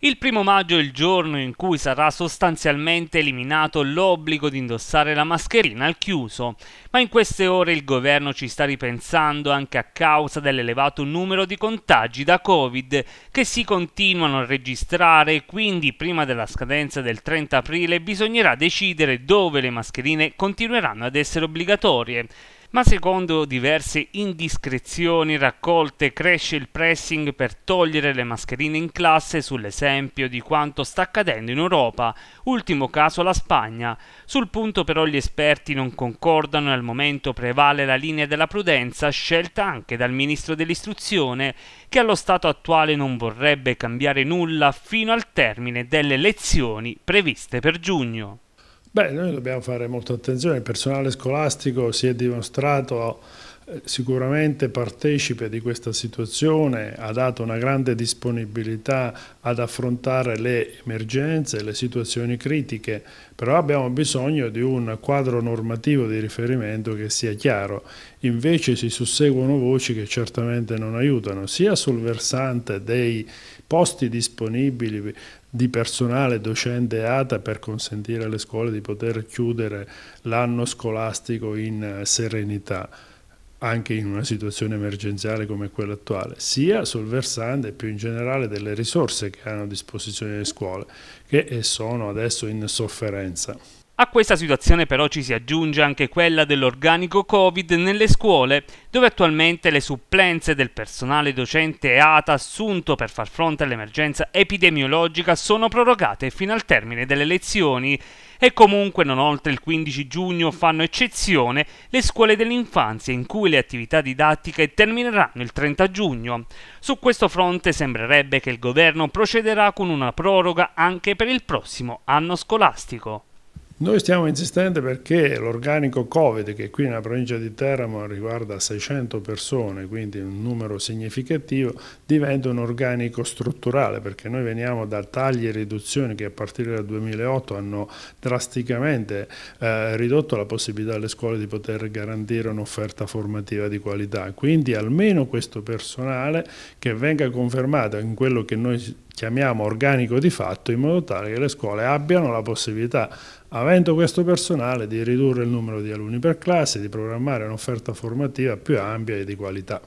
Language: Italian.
Il primo maggio è il giorno in cui sarà sostanzialmente eliminato l'obbligo di indossare la mascherina al chiuso, ma in queste ore il governo ci sta ripensando anche a causa dell'elevato numero di contagi da Covid che si continuano a registrare quindi prima della scadenza del 30 aprile bisognerà decidere dove le mascherine continueranno ad essere obbligatorie ma secondo diverse indiscrezioni raccolte cresce il pressing per togliere le mascherine in classe sull'esempio di quanto sta accadendo in Europa, ultimo caso la Spagna. Sul punto però gli esperti non concordano e al momento prevale la linea della prudenza scelta anche dal Ministro dell'Istruzione, che allo stato attuale non vorrebbe cambiare nulla fino al termine delle lezioni previste per giugno. Beh, noi dobbiamo fare molta attenzione, il personale scolastico si è dimostrato sicuramente partecipe di questa situazione, ha dato una grande disponibilità ad affrontare le emergenze, le situazioni critiche, però abbiamo bisogno di un quadro normativo di riferimento che sia chiaro. Invece si susseguono voci che certamente non aiutano, sia sul versante dei posti disponibili di personale docente ATA per consentire alle scuole di poter chiudere l'anno scolastico in serenità anche in una situazione emergenziale come quella attuale, sia sul versante più in generale delle risorse che hanno a disposizione le scuole, che eh, sono adesso in sofferenza. A questa situazione però ci si aggiunge anche quella dell'organico Covid nelle scuole, dove attualmente le supplenze del personale docente ATA assunto per far fronte all'emergenza epidemiologica sono prorogate fino al termine delle lezioni e comunque non oltre il 15 giugno fanno eccezione le scuole dell'infanzia in cui le attività didattiche termineranno il 30 giugno. Su questo fronte sembrerebbe che il governo procederà con una proroga anche per il prossimo anno scolastico. Noi stiamo insistendo perché l'organico Covid, che qui nella provincia di Teramo riguarda 600 persone, quindi un numero significativo, diventa un organico strutturale, perché noi veniamo da tagli e riduzioni che a partire dal 2008 hanno drasticamente eh, ridotto la possibilità alle scuole di poter garantire un'offerta formativa di qualità. Quindi almeno questo personale che venga confermato in quello che noi chiamiamo organico di fatto, in modo tale che le scuole abbiano la possibilità avendo questo personale di ridurre il numero di alunni per classe, di programmare un'offerta formativa più ampia e di qualità.